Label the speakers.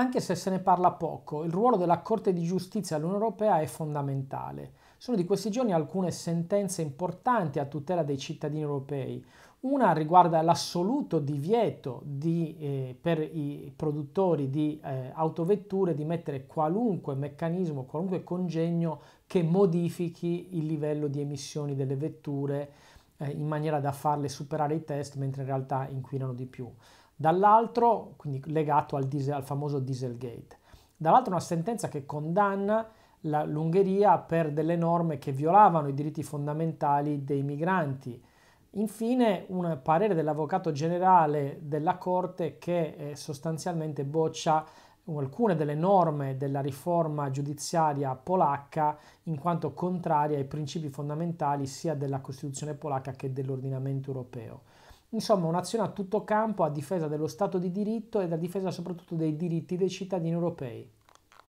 Speaker 1: Anche se se ne parla poco, il ruolo della Corte di giustizia dell'Unione Europea è fondamentale. Sono di questi giorni alcune sentenze importanti a tutela dei cittadini europei. Una riguarda l'assoluto divieto di, eh, per i produttori di eh, autovetture di mettere qualunque meccanismo, qualunque congegno che modifichi il livello di emissioni delle vetture eh, in maniera da farle superare i test mentre in realtà inquinano di più dall'altro, quindi legato al, diesel, al famoso Dieselgate, dall'altro una sentenza che condanna la, l'Ungheria per delle norme che violavano i diritti fondamentali dei migranti. Infine un parere dell'avvocato generale della Corte che eh, sostanzialmente boccia alcune delle norme della riforma giudiziaria polacca in quanto contrarie ai principi fondamentali sia della Costituzione polacca che dell'ordinamento europeo. Insomma, un'azione a tutto campo a difesa dello Stato di diritto e a difesa soprattutto dei diritti dei cittadini europei.